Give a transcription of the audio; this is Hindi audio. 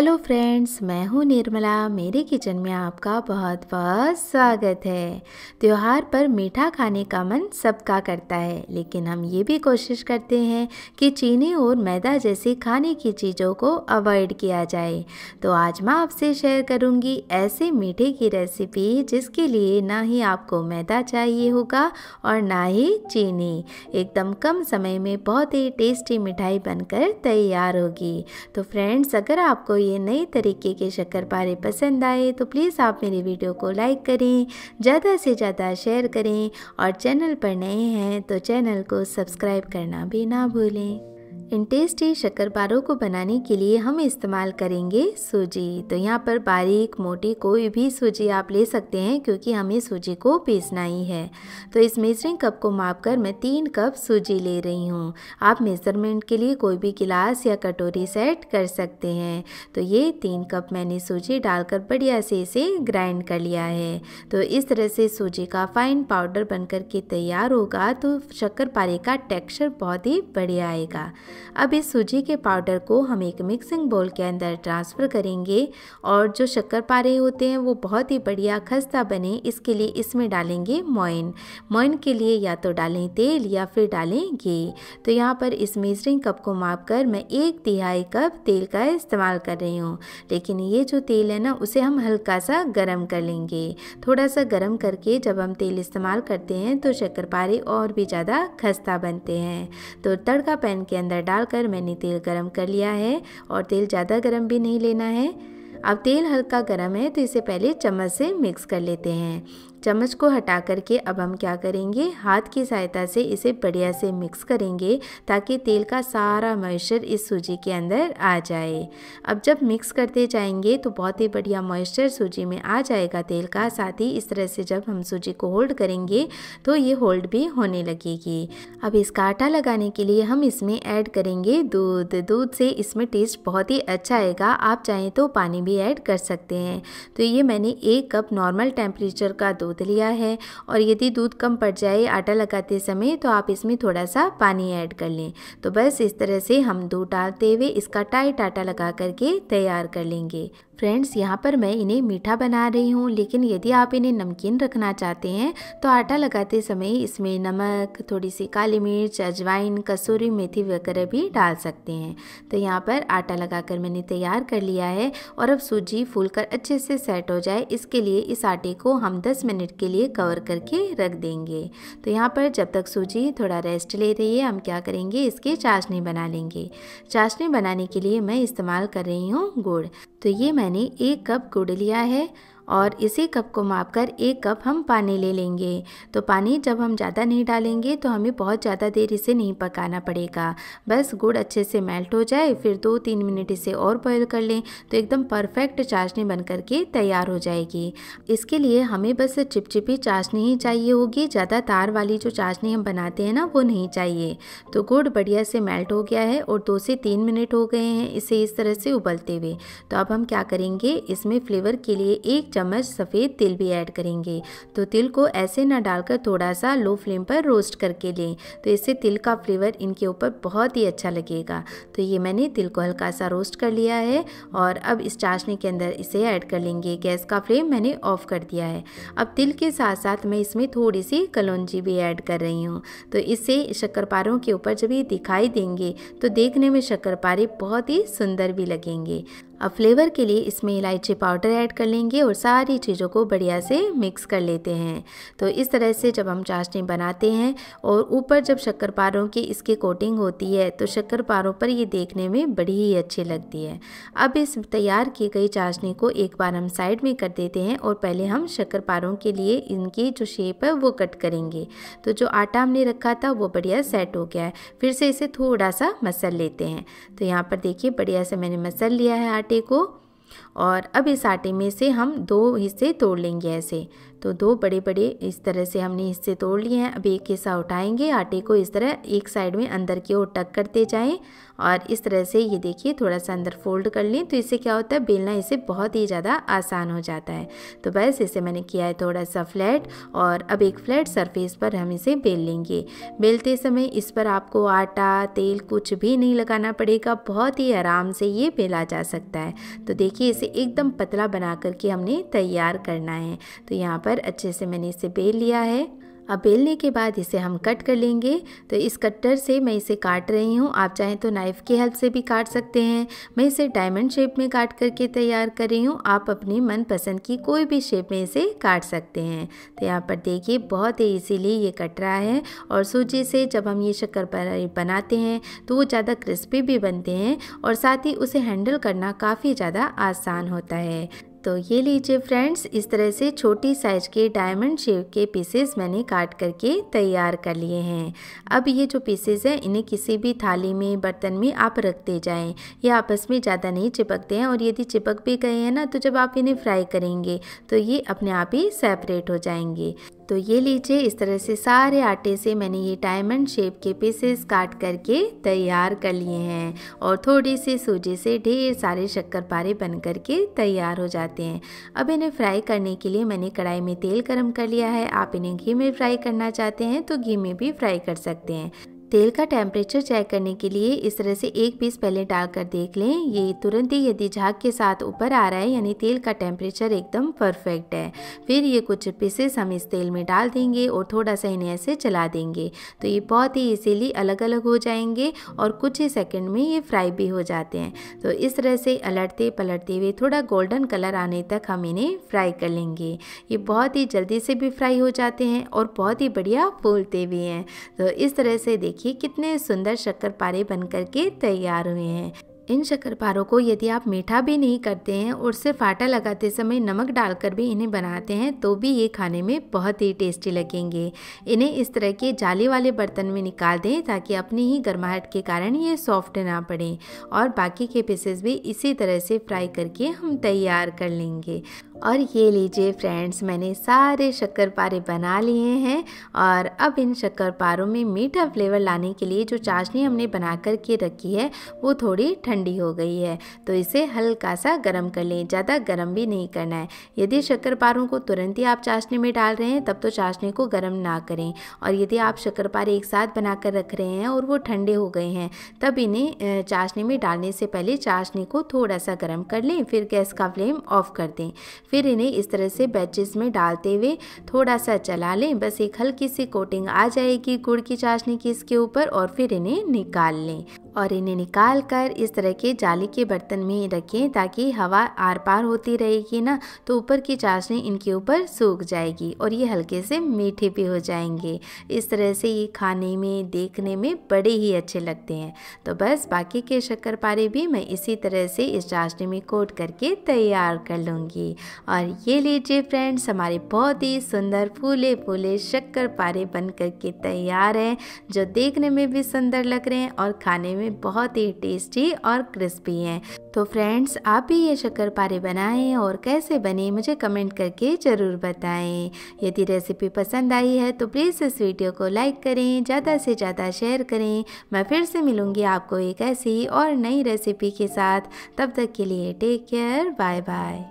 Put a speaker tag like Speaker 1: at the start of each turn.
Speaker 1: हेलो फ्रेंड्स मैं हूं निर्मला मेरे किचन में आपका बहुत बहुत स्वागत है त्यौहार पर मीठा खाने का मन सबका करता है लेकिन हम ये भी कोशिश करते हैं कि चीनी और मैदा जैसी खाने की चीज़ों को अवॉइड किया जाए तो आज मैं आपसे शेयर करूंगी ऐसे मीठे की रेसिपी जिसके लिए ना ही आपको मैदा चाहिए होगा और ना ही चीनी एकदम कम समय में बहुत ही टेस्टी मिठाई बनकर तैयार होगी तो फ्रेंड्स अगर आपको ये ये नए तरीके के शक्करपारे पसंद आए तो प्लीज़ आप मेरी वीडियो को लाइक करें ज़्यादा से ज़्यादा शेयर करें और चैनल पर नए हैं तो चैनल को सब्सक्राइब करना भी ना भूलें इन टेस्टी पारों को बनाने के लिए हम इस्तेमाल करेंगे सूजी तो यहाँ पर बारीक मोटी कोई भी सूजी आप ले सकते हैं क्योंकि हमें सूजी को पीसना ही है तो इस मेजरिंग कप को माप कर मैं तीन कप सूजी ले रही हूँ आप मेज़रमेंट के लिए कोई भी गिलास या कटोरी सेट कर सकते हैं तो ये तीन कप मैंने सूजी डालकर बढ़िया से इसे ग्राइंड कर लिया है तो इस तरह से सूजी का फाइन पाउडर बनकर के तैयार होगा तो पारे का टेक्स्चर बहुत ही बढ़िया आएगा अब इस सूजी के पाउडर को हम एक मिक्सिंग बोल के अंदर ट्रांसफ़र करेंगे और जो शक्कर पारे होते हैं वो बहुत ही बढ़िया खस्ता बने इसके लिए इसमें डालेंगे मोइन मोइन के लिए या तो डालें तेल या फिर डालें घी तो यहाँ पर इस मेजरिंग कप को माप कर मैं एक तिहाई कप तेल का इस्तेमाल कर रही हूँ लेकिन ये जो तेल है ना उसे हम हल्का सा गर्म कर लेंगे थोड़ा सा गर्म करके जब हम तेल इस्तेमाल करते हैं तो पारे और भी ज़्यादा खस्ता बनते हैं तो तड़का पैन के अंदर डालकर मैंने तेल गरम कर लिया है और तेल ज़्यादा गरम भी नहीं लेना है अब तेल हल्का गरम है तो इसे पहले चम्मच से मिक्स कर लेते हैं चम्मच को हटा करके अब हम क्या करेंगे हाथ की सहायता से इसे बढ़िया से मिक्स करेंगे ताकि तेल का सारा मॉइस्चर इस सूजी के अंदर आ जाए अब जब मिक्स करते जाएंगे तो बहुत ही बढ़िया मॉइस्चर सूजी में आ जाएगा तेल का साथ ही इस तरह से जब हम सूजी को होल्ड करेंगे तो ये होल्ड भी होने लगेगी अब इसका आटा लगाने के लिए हम इसमें ऐड करेंगे दूध दूध से इसमें टेस्ट बहुत ही अच्छा आएगा आप चाहें तो पानी भी ऐड कर सकते हैं तो ये मैंने एक कप नॉर्मल टेम्परेचर का दूध दूध लिया है और यदि दूध कम पड़ जाए आटा लगाते समय तो आप इसमें थोड़ा सा पानी ऐड कर लें तो बस इस तरह से हम दूध डालते हुए इसका टाइट आटा लगा करके तैयार कर लेंगे फ्रेंड्स यहाँ पर मैं इन्हें मीठा बना रही हूँ लेकिन यदि आप इन्हें नमकीन रखना चाहते हैं तो आटा लगाते समय इसमें नमक थोड़ी सी काली मिर्च अजवाइन कसूरी मेथी वगैरह भी डाल सकते हैं तो यहाँ पर आटा लगाकर मैंने तैयार कर लिया है और अब सूजी फूल कर अच्छे से सेट हो जाए इसके लिए इस आटे को हम दस मिनट के लिए कवर करके रख देंगे तो यहाँ पर जब तक सूजी थोड़ा रेस्ट ले रही है हम क्या करेंगे इसके चाशनी बना लेंगे चाशनी बनाने के लिए मैं इस्तेमाल कर रही हूँ गुड़ तो ये मैं मैंने एक कप गुड़ लिया है और इसी कप को माप कर एक कप हम पानी ले लेंगे तो पानी जब हम ज़्यादा नहीं डालेंगे तो हमें बहुत ज़्यादा देर इसे नहीं पकाना पड़ेगा बस गुड़ अच्छे से मेल्ट हो जाए फिर दो तीन मिनट इसे और बॉयल कर लें तो एकदम परफेक्ट चाशनी बन करके तैयार हो जाएगी इसके लिए हमें बस चिपचिपी चाशनी ही चाहिए होगी ज़्यादा तार वाली जो चाशनी हम बनाते हैं ना वो नहीं चाहिए तो गुड़ बढ़िया से मेल्ट हो गया है और दो से तीन मिनट हो गए हैं इसे इस तरह से उबलते हुए तो अब हम क्या करेंगे इसमें फ्लेवर के लिए एक चम्मच सफ़ेद तिल भी ऐड करेंगे तो तिल को ऐसे ना डालकर थोड़ा सा लो फ्लेम पर रोस्ट करके लें तो इससे तिल का फ्लेवर इनके ऊपर बहुत ही अच्छा लगेगा तो ये मैंने तिल को हल्का सा रोस्ट कर लिया है और अब इस चाशनी के अंदर इसे ऐड कर लेंगे गैस का फ्लेम मैंने ऑफ़ कर दिया है अब तिल के साथ साथ मैं इसमें थोड़ी सी कलौजी भी ऐड कर रही हूँ तो इससे शक्करपारों के ऊपर जब ये दिखाई देंगे तो देखने में शक्करपारे बहुत ही सुंदर भी लगेंगे अब फ्लेवर के लिए इसमें इलायची पाउडर ऐड कर लेंगे और सारी चीज़ों को बढ़िया से मिक्स कर लेते हैं तो इस तरह से जब हम चाशनी बनाते हैं और ऊपर जब शक्कर पारों की इसकी कोटिंग होती है तो शक्कर पारों पर ये देखने में बड़ी ही अच्छी लगती है अब इस तैयार की गई चाशनी को एक बार हम साइड में कर देते हैं और पहले हम शक्कर पारों के लिए इनकी जो शेप है वो कट करेंगे तो जो आटा हमने रखा था वो बढ़िया सेट हो गया है फिर से इसे थोड़ा सा मसल लेते हैं तो यहाँ पर देखिए बढ़िया से मैंने मसल लिया है आटा आटे को और अब इस आटे में से हम दो हिस्से तोड़ लेंगे ऐसे तो दो बड़े बड़े इस तरह से हमने हिस्से तोड़ लिए हैं अब एक हिस्सा उठाएंगे आटे को इस तरह एक साइड में अंदर की ओर टक करते जाएं और इस तरह से ये देखिए थोड़ा सा अंदर फोल्ड कर लें तो इससे क्या होता है बेलना इसे बहुत ही ज़्यादा आसान हो जाता है तो बस इसे मैंने किया है थोड़ा सा फ्लैट और अब एक फ्लैट सरफेस पर हम इसे बेल लेंगे बेलते समय इस पर आपको आटा तेल कुछ भी नहीं लगाना पड़ेगा बहुत ही आराम से ये बेला जा सकता है तो देखिए इसे एकदम पतला बना करके हमने तैयार करना है तो यहाँ पर अच्छे से मैंने इसे बेल लिया है अब बेलने के बाद इसे हम कट कर लेंगे तो इस कट्टर से मैं इसे काट रही हूँ आप चाहें तो नाइफ़ की हेल्प से भी काट सकते हैं मैं इसे डायमंड शेप में काट करके तैयार कर रही हूँ आप अपनी मनपसंद की कोई भी शेप में इसे काट सकते हैं तो यहाँ पर देखिए बहुत ही ईजीली ये कट रहा है और सूजी से जब हम ये शक्कर बनाते हैं तो वो ज़्यादा क्रिस्पी भी बनते हैं और साथ ही उसे हैंडल करना काफ़ी ज़्यादा आसान होता है तो ये लीजिए फ्रेंड्स इस तरह से छोटी साइज के डायमंड शेप के पीसेस मैंने काट करके तैयार कर लिए हैं अब ये जो पीसेस हैं इन्हें किसी भी थाली में बर्तन में आप रखते जाएं ये आपस में ज़्यादा नहीं चिपकते हैं और यदि चिपक भी गए हैं ना तो जब आप इन्हें फ्राई करेंगे तो ये अपने आप ही सेपरेट हो जाएंगे तो ये लीजिए इस तरह से सारे आटे से मैंने ये डायमंड शेप के पीसेस काट करके तैयार कर लिए हैं और थोड़ी सी सूजी से ढेर सारे शक्कर पारे बन करके तैयार हो जाते हैं अब इन्हें फ्राई करने के लिए मैंने कढ़ाई में तेल गर्म कर लिया है आप इन्हें घी में फ्राई करना चाहते हैं तो घी में भी फ्राई कर सकते हैं तेल का टेम्परेचर चेक करने के लिए इस तरह से एक पीस पहले डालकर देख लें ये तुरंत ही यदि झाग के साथ ऊपर आ रहा है यानी तेल का टेम्परेचर एकदम परफेक्ट है फिर ये कुछ पीसेस हम इस तेल में डाल देंगे और थोड़ा सा इन्हें ऐसे चला देंगे तो ये बहुत ही इजीली अलग अलग हो जाएंगे और कुछ ही सेकेंड में ये फ्राई भी हो जाते हैं तो इस तरह से अलटते पलटते हुए थोड़ा गोल्डन कलर आने तक हम इन्हें फ्राई कर लेंगे ये बहुत ही जल्दी से भी फ्राई हो जाते हैं और बहुत ही बढ़िया फूलते भी हैं तो इस तरह से देखिए देखिए कितने सुंदर शक्कर पारे बन के तैयार हुए हैं इन शक्करपारों को यदि आप मीठा भी नहीं करते हैं और सिर्फ आटा लगाते समय नमक डालकर भी इन्हें बनाते हैं तो भी ये खाने में बहुत ही टेस्टी लगेंगे इन्हें इस तरह के जाली वाले बर्तन में निकाल दें ताकि अपनी ही गर्माहट के कारण ये सॉफ्ट ना पड़े और बाकी के पीसेस भी इसी तरह से फ्राई करके हम तैयार कर लेंगे और ये लीजिए फ्रेंड्स मैंने सारे शक्कर पारे बना लिए हैं और अब इन शक्कर पारों में मीठा फ्लेवर लाने के लिए जो चाशनी हमने बना कर के रखी है वो थोड़ी ठंडी हो गई है तो इसे हल्का सा गर्म कर लें ज़्यादा गर्म भी नहीं करना है यदि शक्कर पारों को तुरंत ही आप चाशनी में डाल रहे हैं तब तो चाशनी को गर्म ना करें और यदि आप शक्कर पारे एक साथ बना कर रख रहे हैं और वो ठंडे हो गए हैं तब इन्हें चाशनी में डालने से पहले चाशनी को थोड़ा सा गर्म कर लें फिर गैस का फ्लेम ऑफ कर दें फिर इन्हें इस तरह से बैचेस में डालते हुए थोड़ा सा चला लें बस एक हल्की सी कोटिंग आ जाएगी गुड़ की चाशनी की इसके ऊपर और फिर इन्हें निकाल लें और इन्हें निकाल कर इस तरह के जाली के बर्तन में रखें ताकि हवा आर पार होती रहेगी ना तो ऊपर की चाशनी इनके ऊपर सूख जाएगी और ये हल्के से मीठे भी हो जाएंगे इस तरह से ये खाने में देखने में बड़े ही अच्छे लगते हैं तो बस बाकी के शक्करपारे भी मैं इसी तरह से इस चाशनी में कोट करके तैयार कर लूँगी और ये लीजिए फ्रेंड्स हमारे बहुत ही सुंदर फूले फूले पारे बन करके तैयार हैं जो देखने में भी सुंदर लग रहे हैं और खाने में में बहुत ही टेस्टी और क्रिस्पी हैं तो फ्रेंड्स आप भी ये पारे बनाएं और कैसे बने मुझे कमेंट करके ज़रूर बताएं यदि रेसिपी पसंद आई है तो प्लीज़ इस वीडियो को लाइक करें ज़्यादा से ज़्यादा शेयर करें मैं फिर से मिलूँगी आपको एक ऐसी और नई रेसिपी के साथ तब तक के लिए टेक केयर बाय बाय